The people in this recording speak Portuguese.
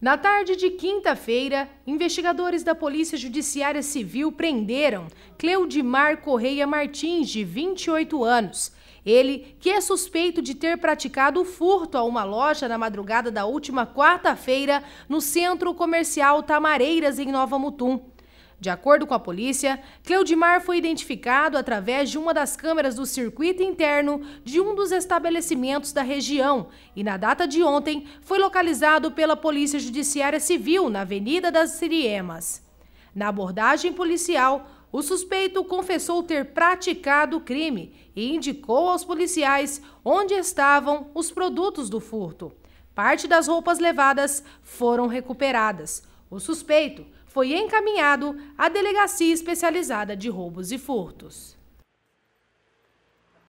Na tarde de quinta-feira, investigadores da Polícia Judiciária Civil prenderam Cleudimar Correia Martins, de 28 anos. Ele, que é suspeito de ter praticado furto a uma loja na madrugada da última quarta-feira no Centro Comercial Tamareiras, em Nova Mutum. De acordo com a polícia, Cleudimar foi identificado através de uma das câmeras do circuito interno de um dos estabelecimentos da região e, na data de ontem, foi localizado pela Polícia Judiciária Civil na Avenida das Siriemas. Na abordagem policial, o suspeito confessou ter praticado o crime e indicou aos policiais onde estavam os produtos do furto. Parte das roupas levadas foram recuperadas. O suspeito foi encaminhado à Delegacia Especializada de Roubos e Furtos.